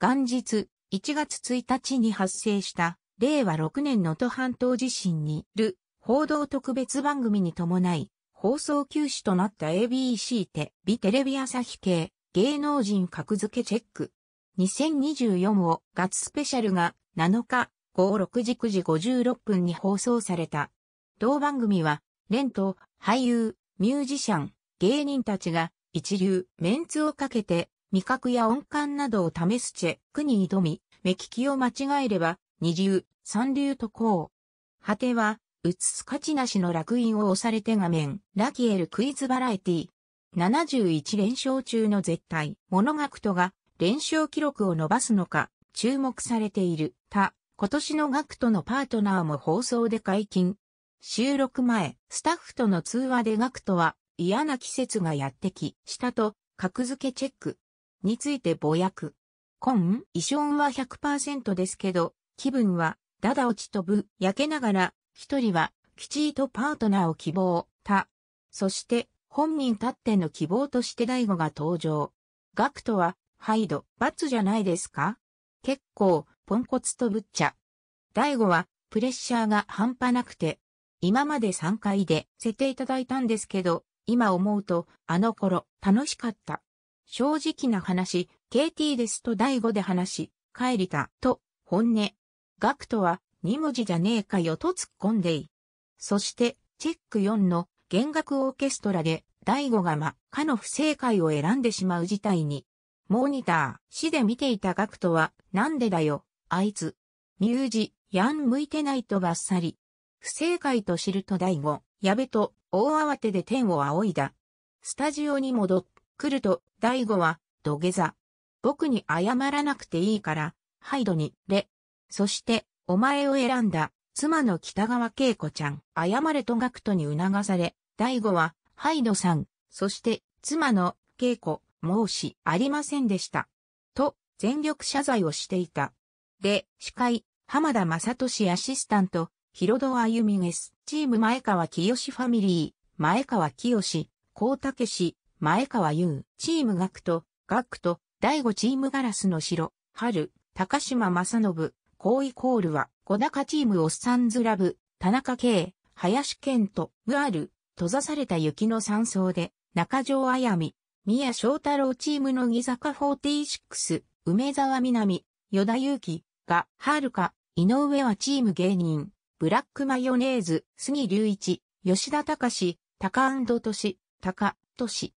元日、1月1日に発生した、令和6年の都半島地震にる報道特別番組に伴い、放送休止となった ABC テビテレビ朝日系芸能人格付けチェック。2024を月スペシャルが7日午後6時9時56分に放送された。同番組は、連と俳優、ミュージシャン、芸人たちが一流メンツをかけて味覚や音感などを試すチェックに挑み、目利きを間違えれば、二流、三流とこう。果ては、うつす価値なしの楽園を押されて画面、ラキエルクイズバラエティ。71連勝中の絶対、モノガクトが連勝記録を伸ばすのか、注目されている、他、今年のガクトのパートナーも放送で解禁。収録前、スタッフとの通話でガクトは、嫌な季節がやってき、したと、格付けチェック、についてぼく。コ今、衣装は100%ですけど、気分は、だだ落ち飛ぶ、焼けながら、一人は、きちいとパートナーを希望、た。そして、本人たっての希望として大悟が登場。ガクトは、ハイド、バツじゃないですか結構、ポンコツとぶっちゃ。大悟は、プレッシャーが半端なくて、今まで3回でせていただいたんですけど、今思うと、あの頃、楽しかった。正直な話、KT ですと第5で話し、帰りた、と、本音。ガクトは、2文字じゃねえかよと突っ込んでい。そして、チェック4の弦楽オーケストラで、第5がま、かの不正解を選んでしまう事態に。モニター、死で見ていたガクトは、なんでだよ、あいつ。ミュージ、やん向いてないとばっさり。不正解と知ると第5、やべと、大慌てで天を仰いだ。スタジオに戻っ来ると、大悟は、土下座。僕に謝らなくていいから、ハイドに、れ。そして、お前を選んだ、妻の北川恵子ちゃん、謝れと学徒に促され、大悟は、ハイドさん、そして、妻の恵子、申しありませんでした。と、全力謝罪をしていた。で、司会、浜田正俊アシスタント、広戸歩みです。チーム前川清ファミリー、前川清、高武氏、前川優、チーム学徒、学徒、第五チームガラスの城、春、高島正信、高イコールは、小高チームオッサンズラブ、田中圭、林健と、ムアル、閉ざされた雪の山荘で、中条あやみ、宮翔太郎チームの木坂46、梅沢南、与田祐樹、が、はるか、井上はチーム芸人、ブラックマヨネーズ、杉隆一、吉田隆、高安俊、高、俊。